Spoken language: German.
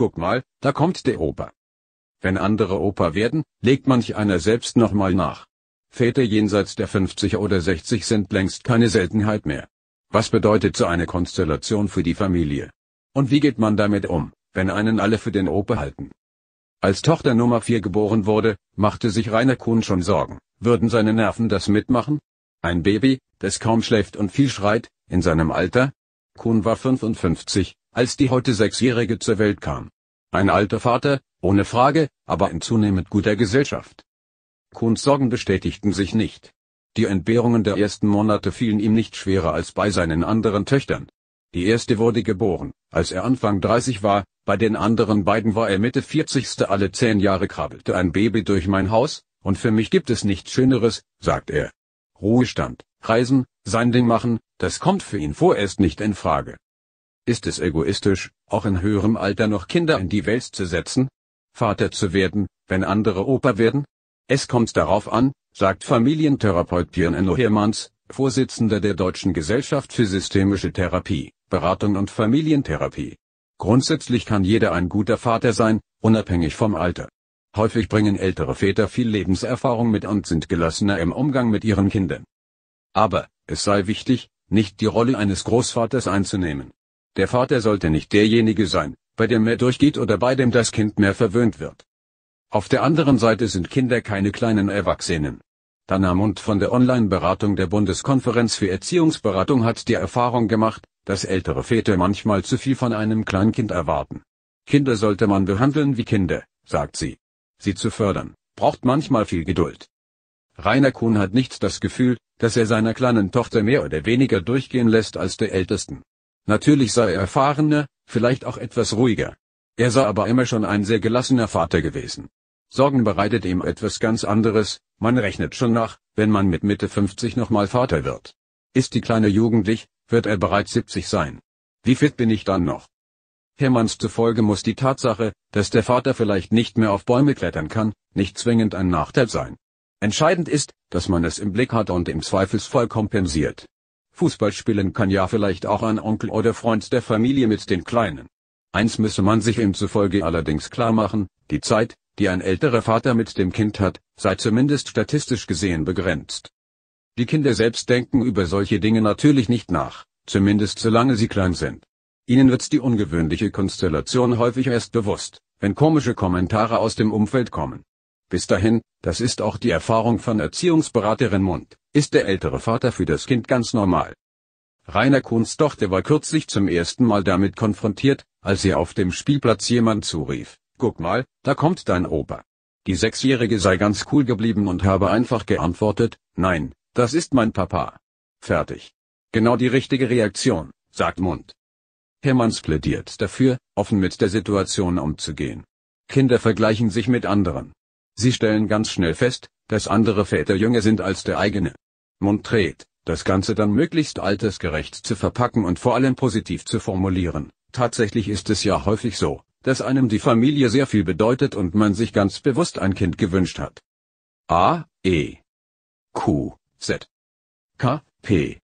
Guck mal, da kommt der Opa. Wenn andere Opa werden, legt manch einer selbst nochmal nach. Väter jenseits der 50 oder 60 sind längst keine Seltenheit mehr. Was bedeutet so eine Konstellation für die Familie? Und wie geht man damit um, wenn einen alle für den Opa halten? Als Tochter Nummer 4 geboren wurde, machte sich Rainer Kuhn schon Sorgen, würden seine Nerven das mitmachen? Ein Baby, das kaum schläft und viel schreit, in seinem Alter? Kuhn war 55, als die heute Sechsjährige zur Welt kam. Ein alter Vater, ohne Frage, aber in zunehmend guter Gesellschaft. Kuhns Sorgen bestätigten sich nicht. Die Entbehrungen der ersten Monate fielen ihm nicht schwerer als bei seinen anderen Töchtern. Die erste wurde geboren, als er Anfang 30 war, bei den anderen beiden war er Mitte 40. Alle zehn Jahre krabbelte ein Baby durch mein Haus, und für mich gibt es nichts Schöneres, sagt er. Ruhestand, Reisen, sein Ding machen, das kommt für ihn vorerst nicht in Frage. Ist es egoistisch, auch in höherem Alter noch Kinder in die Welt zu setzen? Vater zu werden, wenn andere Opa werden? Es kommt darauf an, sagt Familientherapeut Björn Enno Hermanns, Vorsitzender der Deutschen Gesellschaft für Systemische Therapie, Beratung und Familientherapie. Grundsätzlich kann jeder ein guter Vater sein, unabhängig vom Alter. Häufig bringen ältere Väter viel Lebenserfahrung mit und sind gelassener im Umgang mit ihren Kindern. Aber, es sei wichtig, nicht die Rolle eines Großvaters einzunehmen. Der Vater sollte nicht derjenige sein, bei dem mehr durchgeht oder bei dem das Kind mehr verwöhnt wird. Auf der anderen Seite sind Kinder keine kleinen Erwachsenen. Danamund von der Online-Beratung der Bundeskonferenz für Erziehungsberatung hat die Erfahrung gemacht, dass ältere Väter manchmal zu viel von einem Kleinkind erwarten. Kinder sollte man behandeln wie Kinder, sagt sie. Sie zu fördern, braucht manchmal viel Geduld. Rainer Kuhn hat nicht das Gefühl, dass er seiner kleinen Tochter mehr oder weniger durchgehen lässt als der Ältesten. Natürlich sei er erfahrener, vielleicht auch etwas ruhiger. Er sei aber immer schon ein sehr gelassener Vater gewesen. Sorgen bereitet ihm etwas ganz anderes, man rechnet schon nach, wenn man mit Mitte 50 nochmal Vater wird. Ist die Kleine jugendlich, wird er bereits 70 sein. Wie fit bin ich dann noch? Hermanns zufolge muss die Tatsache, dass der Vater vielleicht nicht mehr auf Bäume klettern kann, nicht zwingend ein Nachteil sein. Entscheidend ist, dass man es im Blick hat und im Zweifelsfall kompensiert. Fußball spielen kann ja vielleicht auch ein Onkel oder Freund der Familie mit den Kleinen. Eins müsse man sich ihm zufolge allerdings klar machen, die Zeit, die ein älterer Vater mit dem Kind hat, sei zumindest statistisch gesehen begrenzt. Die Kinder selbst denken über solche Dinge natürlich nicht nach, zumindest solange sie klein sind. Ihnen wird die ungewöhnliche Konstellation häufig erst bewusst, wenn komische Kommentare aus dem Umfeld kommen. Bis dahin, das ist auch die Erfahrung von Erziehungsberaterin Mund, ist der ältere Vater für das Kind ganz normal. Rainer Kuhns Tochter war kürzlich zum ersten Mal damit konfrontiert, als sie auf dem Spielplatz jemand zurief, guck mal, da kommt dein Opa. Die Sechsjährige sei ganz cool geblieben und habe einfach geantwortet, nein, das ist mein Papa. Fertig. Genau die richtige Reaktion, sagt Mund. Hermanns plädiert dafür, offen mit der Situation umzugehen. Kinder vergleichen sich mit anderen. Sie stellen ganz schnell fest, dass andere Väter jünger sind als der eigene. Montret, das Ganze dann möglichst altersgerecht zu verpacken und vor allem positiv zu formulieren. Tatsächlich ist es ja häufig so, dass einem die Familie sehr viel bedeutet und man sich ganz bewusst ein Kind gewünscht hat. A, E, Q, Z, K, P.